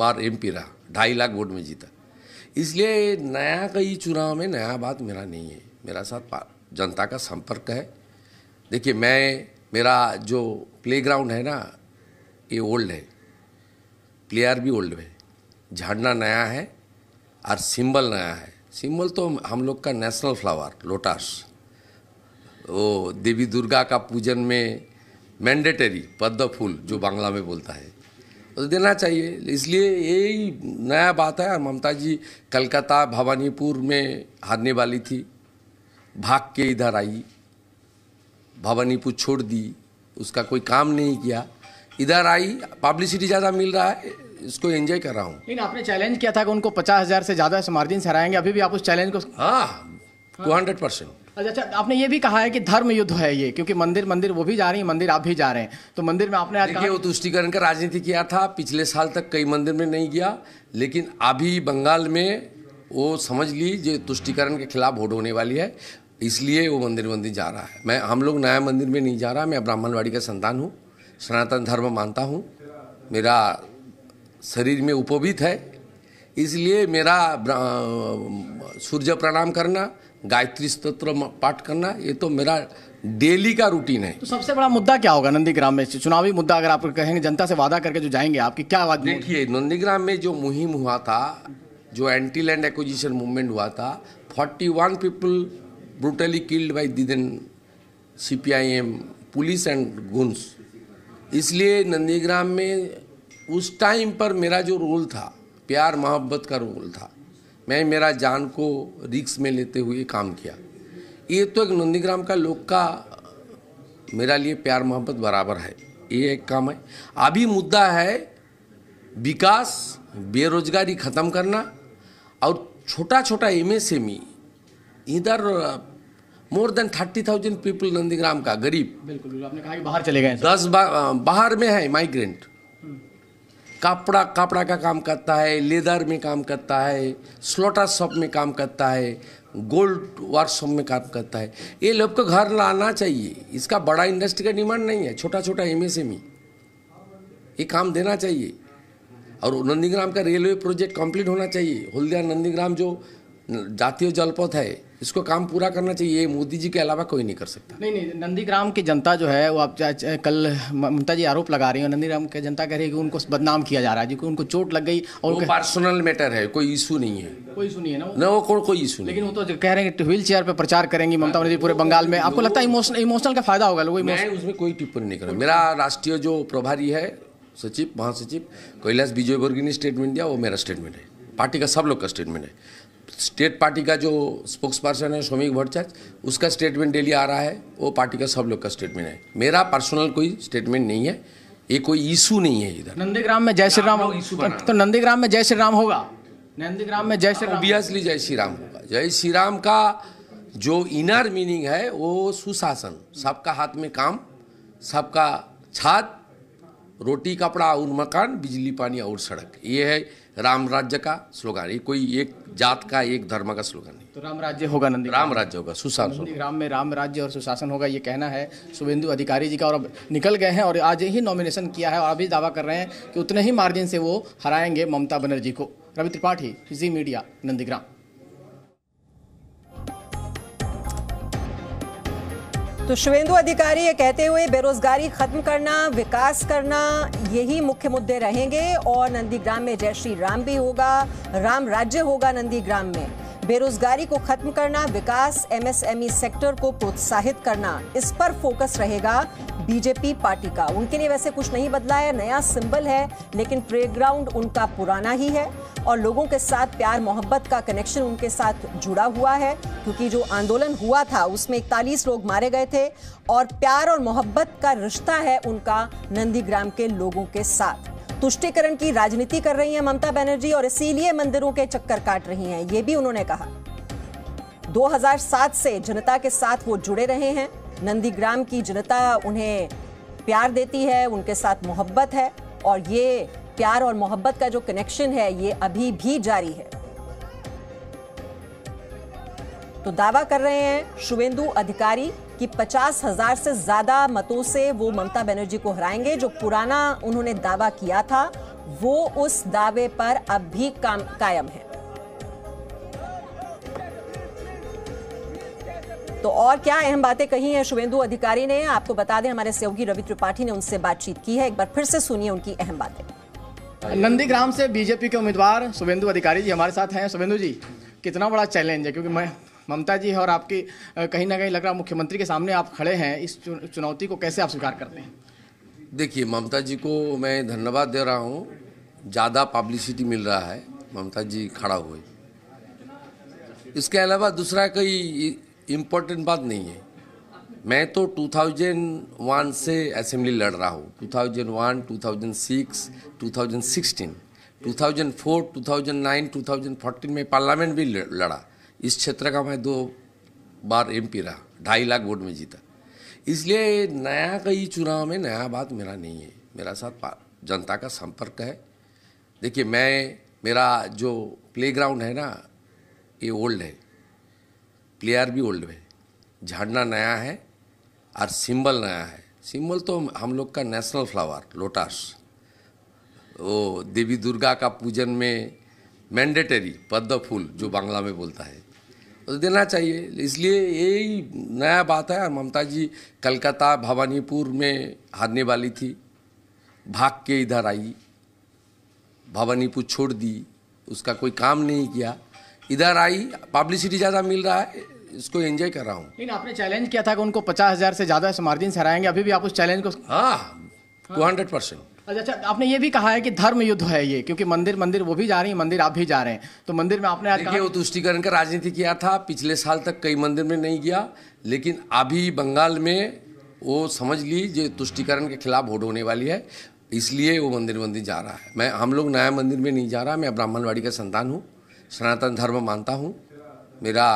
बार MP रहा ढाई lakh vote में जीता इसलिए नया कई चुनाव में नया बात मेरा नहीं है मेरा साथ जनता का संपर्क है देखिए मैं मेरा जो प्लेग्राउंड है ना ये ओल्ड है प्लेयर भी ओल्ड है झंडा नया है और सिंबल नया है सिंबल तो हम लोग का नेशनल फ्लावर लोटस वो देवी दुर्गा का पूजन में मैंडेटरी पद्म फूल जो बांग्ला में बोलता है तो देना चाहिए इसलिए यही नया बात है ममता जी कलकत्ता भवानीपुर में हारने वाली थी भाग के इधर आई भवानीपुर छोड़ दी उसका कोई काम नहीं किया इधर आई पब्लिसिटी ज़्यादा मिल रहा है इसको एंजॉय कर रहा हूँ लेकिन आपने चैलेंज किया था कि उनको पचास हज़ार से ज़्यादा मार्जिन से हराएंगे अभी भी आप उस चैलेंज को हाँ टू हंड्रेड परसेंट अच्छा, अच्छा आपने ये भी कहा है कि धर्म युद्ध है ये क्योंकि मंदिर मंदिर वो भी जा रही है मंदिर आप भी जा रहे हैं तो मंदिर में आपने देखिए वो तुष्टिकरण का राजनीति किया था पिछले साल तक कई मंदिर में नहीं गया लेकिन अभी बंगाल में वो समझ ली जो तुष्टिकरण के खिलाफ वोट होने वाली है इसलिए वो मंदिर मंदिर जा रहा है मैं हम लोग नया मंदिर में नहीं जा रहा मैं ब्राह्मणवाड़ी का संतान हूँ सनातन धर्म मानता हूँ मेरा शरीर में उपोभित है इसलिए मेरा सूर्य प्रणाम करना गायत्री स्त्रोत्र पाठ करना ये तो मेरा डेली का रूटीन है तो सबसे बड़ा मुद्दा क्या होगा नंदीग्राम में चुनावी मुद्दा अगर आप कहेंगे जनता से वादा करके जो जाएंगे आपकी क्या आवाज देखिए नंदीग्राम में जो मुहिम हुआ था जो एंटी लैंड एक्विजिशन मूवमेंट हुआ था 41 people brutally killed by the then C P I M police and गुन्स इसलिए नंदीग्राम में उस टाइम पर मेरा जो रोल था प्यार मोहब्बत का रोल था मैं मेरा जान को रिक्स में लेते हुए काम किया ये तो एक नंदीग्राम का लोग का मेरा लिए प्यार मोहब्बत बराबर है ये एक काम है अभी मुद्दा है विकास बेरोजगारी ख़त्म करना और छोटा छोटा एम एस एम ई इधर more than thirty thousand people Nandigram का गरीब बिल्कुल आपने कहा कि बाहर चले गए दस बा, बाहर में है माइग्रेंट कापड़ा कापड़ा का काम करता है लेदर में काम करता है स्लोटा शॉप में काम करता है गोल्ड वर्कशॉप में काम करता है ये लोग को घर लाना चाहिए इसका बड़ा इंडस्ट्री का डिमांड नहीं है छोटा छोटा एम एस ये काम देना चाहिए और नंदीग्राम का रेलवे प्रोजेक्ट कंप्लीट होना चाहिए हल्दिया नंदीग्राम जो जातीय जलपथ है इसको काम पूरा करना चाहिए मोदी जी के अलावा कोई नहीं कर सकता नहीं नहीं नंदीग्राम की जनता जो है वो आप कल ममता जी आरोप लगा रही है नंदीग्राम की जनता कह रही है कि उनको बदनाम किया जा रहा है क्योंकि उनको चोट लग गई और वो पर्सनल मैटर है कोई इशू नहीं है कोई इशू नहीं है ना ना वो को, कोई इशू लेकिन वो तो कह रहे हैं व्हील चेयर पर प्रचार करेंगी ममता बनर्जी पूरे बंगाल में आपको लगता है इमोशनल का फायदा होगा लोग उसमें कोई टिप्पणी नहीं कर मेरा राष्ट्रीय जो प्रभारी है सचिव महासचिव कैलाश विजय वर्गी ने स्टेटमेंट दिया वो मेरा स्टेटमेंट है पार्टी का सब लोग का स्टेटमेंट है स्टेट पार्टी का जो स्पोक्स पर्सन है सोमिक भट्टाचार्य उसका स्टेटमेंट डेली आ रहा है वो पार्टी का सब लोग का स्टेटमेंट है मेरा पर्सनल कोई स्टेटमेंट नहीं है ये कोई इशू नहीं है इधर नंदीग्राम में जय श्री राम तो नंदीग्राम में जय श्री राम होगा नंदीग्राम में जय श्री राम ओबियसली जय श्री राम होगा जय श्री राम का जो इनर मीनिंग है वो सुशासन सबका हाथ में काम सबका छात रोटी कपड़ा और मकान बिजली पानी और सड़क ये है राम राज्य का स्लोगान ये कोई एक जात का एक धर्म का स्लोगान नहीं तो राम राज्य होगा नंदी राम राज्य होगा सुशासन राम में राम राज्य और सुशासन होगा ये कहना है शुभेंदु अधिकारी जी का और अब निकल गए हैं और आज ही नॉमिनेशन किया है और अभी दावा कर रहे हैं कि उतने ही मार्जिन से वो हराएंगे ममता बनर्जी को रवि त्रिपाठी जी मीडिया नंदीग्राम तो शुभेंदु अधिकारी ये कहते हुए बेरोजगारी खत्म करना विकास करना यही मुख्य मुद्दे रहेंगे और नंदीग्राम में जय श्री राम भी होगा राम राज्य होगा नंदीग्राम में बेरोजगारी को खत्म करना विकास एमएसएमई सेक्टर को प्रोत्साहित करना इस पर फोकस रहेगा बीजेपी पार्टी का उनके लिए वैसे कुछ नहीं बदला है नया सिंबल है लेकिन प्लेग्राउंड उनका पुराना ही है और लोगों के साथ प्यार मोहब्बत का कनेक्शन उनके साथ जुड़ा हुआ है क्योंकि जो आंदोलन हुआ था उसमें इकतालीस लोग मारे गए थे और प्यार और मोहब्बत का रिश्ता है उनका नंदीग्राम के लोगों के साथ तुष्टिकरण की राजनीति कर रही हैं ममता बनर्जी और इसीलिए मंदिरों के चक्कर काट रही हैं ये भी उन्होंने कहा 2007 से जनता के साथ वो जुड़े रहे हैं नंदीग्राम की जनता उन्हें प्यार देती है उनके साथ मोहब्बत है और ये प्यार और मोहब्बत का जो कनेक्शन है ये अभी भी जारी है तो दावा कर रहे हैं शुभेंदु अधिकारी कि पचास हजार से ज्यादा मतों से वो ममता बनर्जी को हराएंगे जो पुराना उन्होंने दावा किया था वो उस दावे पर अब भी काम कायम है तो और क्या अहम बातें कही हैं शुभेंदु अधिकारी ने आपको बता दें हमारे सहयोगी रवि त्रिपाठी ने उनसे बातचीत की है एक बार फिर से सुनिए उनकी अहम बातें नंदीग्राम से बीजेपी के उम्मीदवार शुभेंदु अधिकारी जी हमारे साथ हैं शुभेंदु जी कितना बड़ा चैलेंज है क्योंकि मैं ममता जी और आपकी कहीं ना कहीं लग रहा मुख्यमंत्री के सामने आप खड़े हैं इस चुनौती को कैसे आप स्वीकार करते हैं देखिए ममता जी को मैं धन्यवाद दे रहा हूँ ज़्यादा पब्लिसिटी मिल रहा है ममता जी खड़ा हुए इसके अलावा दूसरा कई इम्पोर्टेंट बात नहीं है मैं तो 2001 से असेंबली लड़ रहा हूँ 2001, 2006, 2016, 2004, 2009, 2014 में पार्लियामेंट भी लड़ा इस क्षेत्र का मैं दो बार एम पी रहा ढाई लाख वोट में जीता इसलिए नया कई चुनाव में नया बात मेरा नहीं है मेरा साथ जनता का संपर्क है देखिए मैं मेरा जो प्लेग्राउंड है ना ये ओल्ड है प्लेयर भी ओल्ड है झंडा नया है और सिंबल नया है सिंबल तो हम लोग का नेशनल फ्लावर लोटस वो देवी दुर्गा का पूजन में मैंडेटरी पद्म फूल जो बांग्ला में बोलता है तो देना चाहिए इसलिए यही नया बात है ममता जी कलकत्ता भवानीपुर में हारने वाली थी भाग के इधर आई भवानीपुर छोड़ दी उसका कोई काम नहीं किया इधर आई पब्लिसिटी ज़्यादा मिल रहा है इसको एंजॉय कर रहा हूँ लेकिन आपने चैलेंज किया था कि उनको पचास हज़ार से ज़्यादा मार्जिन से हराएंगे अभी भी आप उस चैलेंज को हाँ टू हंड्रेड परसेंट अच्छा आपने ये भी कहा है कि धर्म युद्ध है ये क्योंकि मंदिर मंदिर वो भी जा रही है मंदिर आप भी जा रहे हैं तो मंदिर में आपने देखिए वो तुष्टिकरण का राजनीति किया था पिछले साल तक कई मंदिर में नहीं गया लेकिन अभी बंगाल में वो समझ ली जो तुष्टिकरण के खिलाफ वोट होने वाली है इसलिए वो मंदिर मंदिर जा रहा है मैं हम लोग नया मंदिर में नहीं जा रहा मैं ब्राह्मणवाड़ी का संतान हूँ सनातन धर्म मानता हूँ मेरा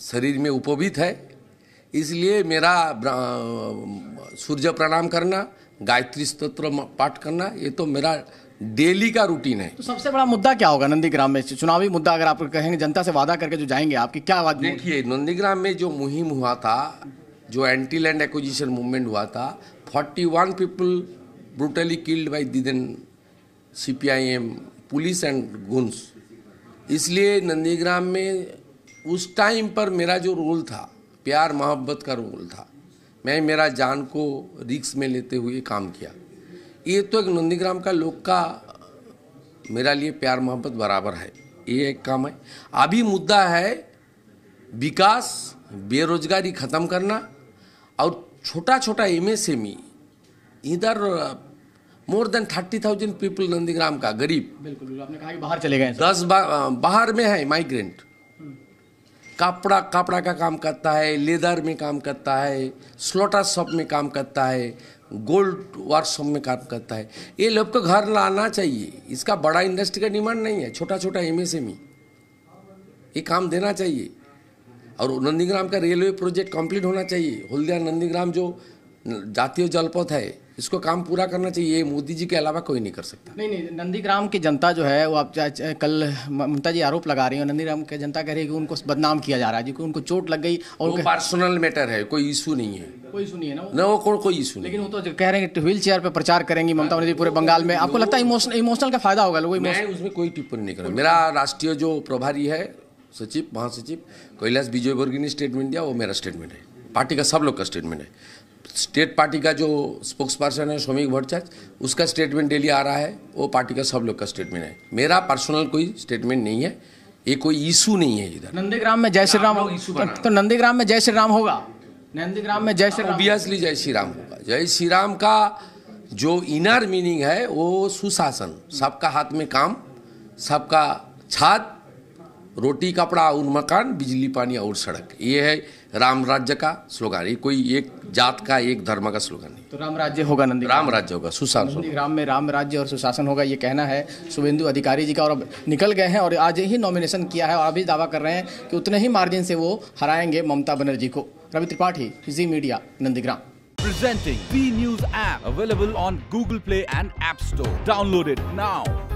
शरीर में उपोभित है इसलिए मेरा सूर्य प्रणाम करना गायत्री स्तोत्र पाठ करना ये तो मेरा डेली का रूटीन है तो सबसे बड़ा मुद्दा क्या होगा नंदीग्राम में चुनावी मुद्दा अगर आप कहेंगे जनता से वादा करके जो जाएंगे आपकी क्या आवाज देखिए नंदीग्राम में जो मुहिम हुआ था जो एंटी लैंड एक्विजिशन मूवमेंट हुआ था 41 people brutally killed by the then CPIM police and गुन्स इसलिए नंदीग्राम में उस टाइम पर मेरा जो रोल था प्यार मोहब्बत का रोल था मैं मेरा जान को रिक्स में लेते हुए काम किया ये तो एक नंदीग्राम का लोग का मेरा लिए प्यार मोहब्बत बराबर है ये एक काम है अभी मुद्दा है विकास बेरोजगारी ख़त्म करना और छोटा छोटा एम एस एम ई इधर more than thirty thousand people Nandigram का गरीब बिल्कुल आपने कहा कि बाहर चले गए दस बा, बाहर में है माइग्रेंट हम्म। कपड़ा कपड़ा का काम करता है लेदर में काम करता है स्लोटा शॉप में काम करता है गोल्ड वर्कशॉप में काम करता है ये लोग को घर लाना चाहिए इसका बड़ा इंडस्ट्री का डिमांड नहीं है छोटा छोटा एम एस एम ई ये काम देना चाहिए और नंदीग्राम का रेलवे प्रोजेक्ट कंप्लीट होना चाहिए हल्दिया नंदीग्राम जो जातीय जलपथ है इसको काम पूरा करना चाहिए मोदी जी के अलावा कोई नहीं कर सकता नहीं नहीं नंदीग्राम की जनता जो है वो आप चाहे कल ममता जी आरोप लगा रही है नंदीग्राम की जनता कह रही है कि उनको बदनाम किया जा रहा है क्योंकि उनको चोट लग गई और वो पर्सनल मैटर है कोई इशू नहीं है कोई इशू नहीं है ना ना वो कोई कोई इशू लेकिन वो तो कह रहे हैं व्हील चेयर पर प्रचार करेंगी ममता बनर्जी पूरे बंगाल में आपको लगता है इमोशनल का फायदा होगा लोग मैं उसमें कोई टिप्पणी नहीं करूँगा मेरा राष्ट्रीय जो प्रभारी है सचिव महासचिव कैलाश विजय ने स्टेटमेंट दिया वो मेरा स्टेटमेंट है पार्टी का सब लोग का स्टेटमेंट है स्टेट पार्टी का जो स्पोक्स पर्सन है सोमिक भट्टाच उसका स्टेटमेंट डेली आ रहा है वो पार्टी का सब लोग का स्टेटमेंट है मेरा पर्सनल कोई स्टेटमेंट नहीं है ये कोई इशू नहीं है इधर नंदीग्राम में जय श्री राम तो नंदीग्राम में जय श्री राम होगा नंदीग्राम में जय श्री राम ओबियसली जय श्री राम होगा जय श्री राम का जो इनर मीनिंग है वो सुशासन सबका हाथ में काम सबका छात्र रोटी कपड़ा और मकान बिजली पानी और सड़क ये है राम राज्य का स्लोगान ये कोई एक जात का एक धर्म का स्लोगान नहीं तो राम राज्य होगा नंदी राम राज्य होगा सुशासन राम में राम राज्य और सुशासन होगा ये कहना है शुभेंदु अधिकारी जी का और अब निकल गए हैं और आज ही नॉमिनेशन किया है और अभी दावा कर रहे हैं कि उतने ही मार्जिन से वो हराएंगे ममता बनर्जी को Ravi Tripathi ji media Nandigram Presenting B news app available on Google Play and app store Download it